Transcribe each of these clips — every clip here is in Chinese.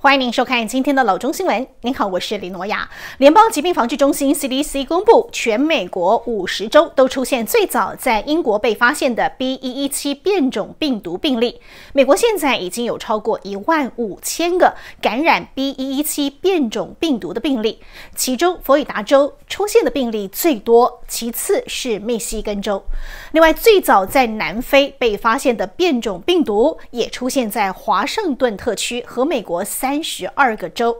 欢迎您收看今天的《老中新闻》。您好，我是李诺亚。联邦疾病防治中心 （CDC） 公布，全美国五十州都出现最早在英国被发现的 B.1.1.7 变种病毒病例。美国现在已经有超过一万五千个感染 B.1.1.7 变种病毒的病例，其中佛罗里达州出现的病例最多，其次是密西根州。另外，最早在南非被发现的变种病毒也出现在华盛顿特区和美国三。三十二个州，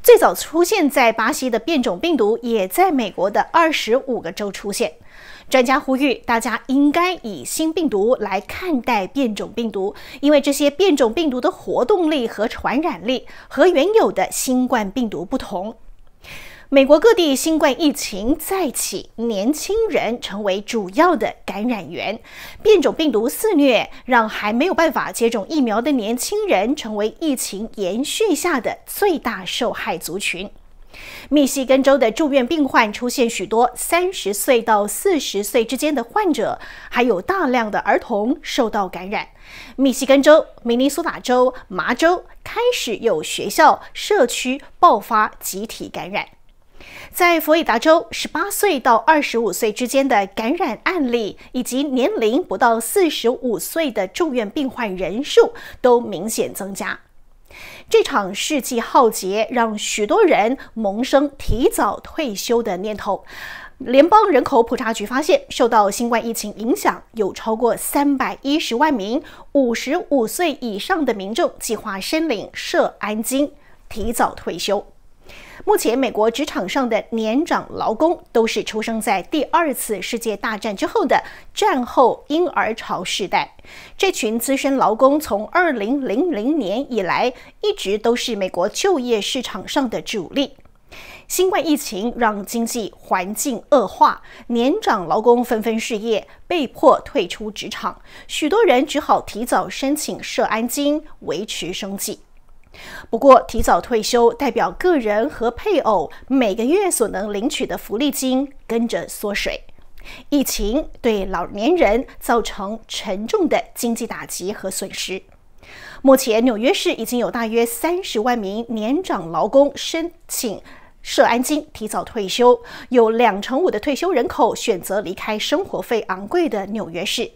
最早出现在巴西的变种病毒也在美国的二十五个州出现。专家呼吁大家应该以新病毒来看待变种病毒，因为这些变种病毒的活动力和传染力和原有的新冠病毒不同。美国各地新冠疫情再起，年轻人成为主要的感染源，变种病毒肆虐，让还没有办法接种疫苗的年轻人成为疫情延续下的最大受害族群。密西根州的住院病患出现许多三十岁到四十岁之间的患者，还有大量的儿童受到感染。密西根州、明尼苏达州、麻州开始有学校、社区爆发集体感染。在佛罗里达州，18岁到25岁之间的感染案例，以及年龄不到45岁的住院病患人数都明显增加。这场世纪浩劫让许多人萌生提早退休的念头。联邦人口普查局发现，受到新冠疫情影响，有超过310万名55岁以上的民众计划申领社安金，提早退休。目前，美国职场上的年长劳工都是出生在第二次世界大战之后的战后婴儿潮时代。这群资深劳工从2000年以来一直都是美国就业市场上的主力。新冠疫情让经济环境恶化，年长劳工纷纷失业，被迫退出职场，许多人只好提早申请社安金维持生计。不过，提早退休代表个人和配偶每个月所能领取的福利金跟着缩水。疫情对老年人造成沉重的经济打击和损失。目前，纽约市已经有大约三十万名年长劳工申请社安金提早退休，有两成五的退休人口选择离开生活费昂贵的纽约市。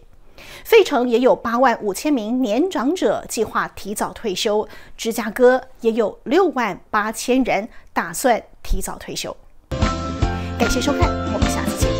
费城也有8万5000名年长者计划提早退休，芝加哥也有6万8000人打算提早退休。感谢收看，我们下次见。